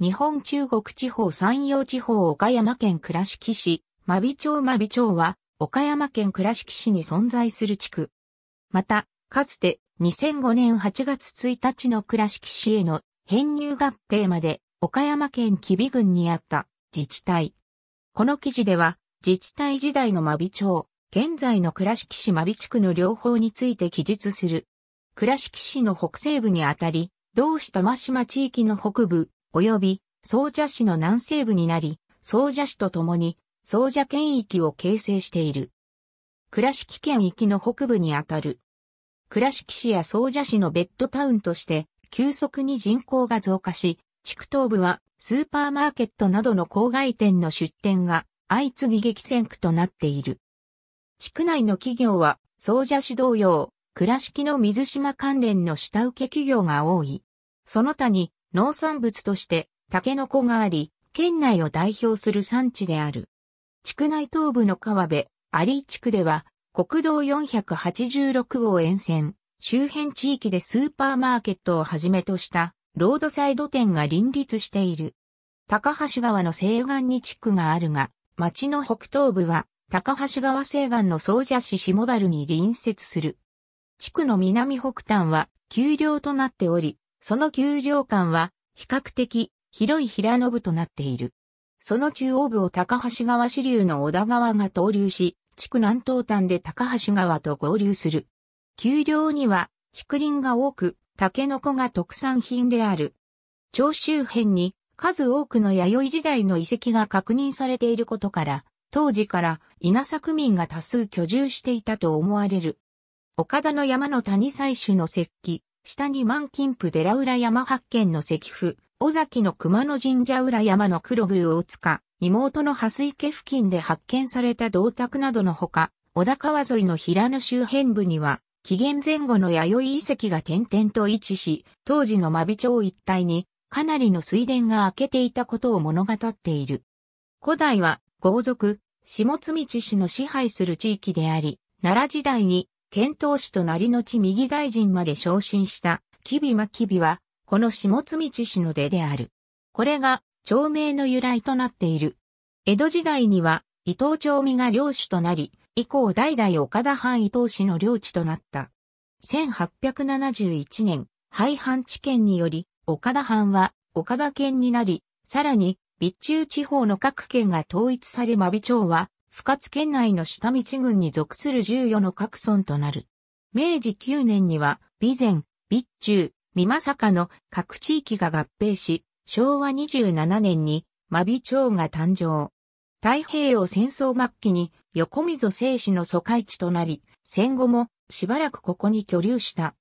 日本中国地方山陽地方岡山県倉敷市、真備町真備町は、岡山県倉敷市に存在する地区。また、かつて2005年8月1日の倉敷市への編入合併まで岡山県吉備郡にあった自治体。この記事では、自治体時代の真備町、現在の倉敷市真備地区の両方について記述する。倉敷市の北西部にあたり、同市玉島地域の北部、及び総社市の南西部になり、総社市とともに総社県域を形成している。倉敷県域の北部にあたる。倉敷市や総社市のベッドタウンとして急速に人口が増加し、地区東部はスーパーマーケットなどの郊外店の出店が相次ぎ激戦区となっている。地区内の企業は、総社市同様、倉敷の水島関連の下請け企業が多い。その他に、農産物としてタケノコがあり、県内を代表する産地である。地区内東部の川辺、有ー地区では、国道486号沿線、周辺地域でスーパーマーケットをはじめとしたロードサイド店が林立している。高橋川の西岸に地区があるが、町の北東部は高橋川西岸の総社市下原に隣接する。地区の南北端は丘陵となっており、その丘陵間は比較的広い平野部となっている。その中央部を高橋川支流の小田川が投流し、地区南東端で高橋川と合流する。丘陵には竹林が多く、タケノコが特産品である。長周辺に数多くの弥生時代の遺跡が確認されていることから、当時から稲作民が多数居住していたと思われる。岡田の山の谷採取の石器、下に満金府寺浦山発見の石符、尾崎の熊野神社浦山の黒宮大塚、妹の蓮池付近で発見された銅鐸などのほか、小田川沿いの平野周辺部には、紀元前後の弥生遺跡が点々と位置し、当時の真備町一帯にかなりの水田が開けていたことを物語っている。古代は豪族、下津道氏の支配する地域であり、奈良時代に遣唐士となりのち右大臣まで昇進した、吉備真備は、この下積地氏の出である。これが、町名の由来となっている。江戸時代には、伊藤町美が領主となり、以降代々岡田藩伊藤氏の領地となった。1871年、廃藩置県により、岡田藩は岡田県になり、さらに、備中地方の各県が統一され真備町は深津県内の下道郡に属する14の各村となる。明治9年には、備前、備中、美政の各地域が合併し、昭和27年に、真備町が誕生。太平洋戦争末期に横溝正史の疎開地となり、戦後もしばらくここに居留した。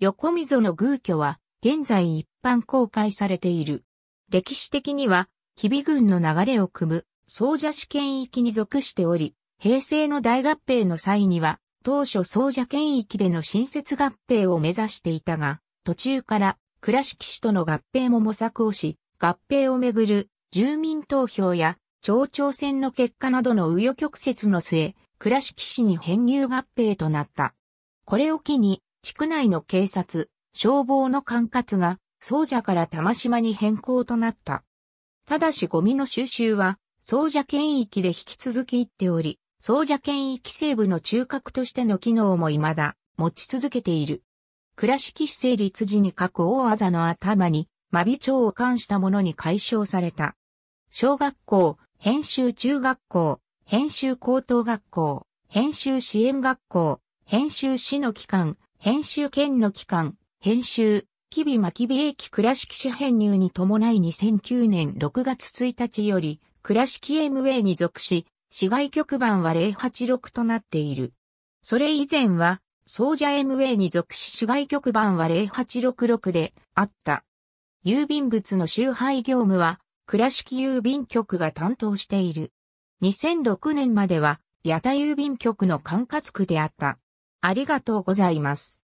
横溝の偶居は現在一般公開されている。歴史的には、日比軍の流れを組む総社市圏域に属しており、平成の大合併の際には、当初総社圏域での新設合併を目指していたが、途中から倉敷市との合併も模索をし、合併をめぐる住民投票や町長選の結果などの紆余曲折の末、倉敷市に編入合併となった。これを機に、地区内の警察、消防の管轄が、総社から玉島に変更となった。ただしゴミの収集は、総社圏域で引き続き行っており、総社圏域西部の中核としての機能も未だ持ち続けている。倉敷市成立時に各大技の頭に、真備町を冠したものに解消された。小学校、編集中学校、編集高等学校、編集支援学校、編集市の機関、編集県の機関、編集、吉備真備駅倉敷市編入に伴い2009年6月1日より、倉敷 MA に属し、市外局番は086となっている。それ以前は、総社 MA に属し市外局番は0866であった。郵便物の集配業務は、倉敷郵便局が担当している。2006年までは、八田郵便局の管轄区であった。ありがとうございます。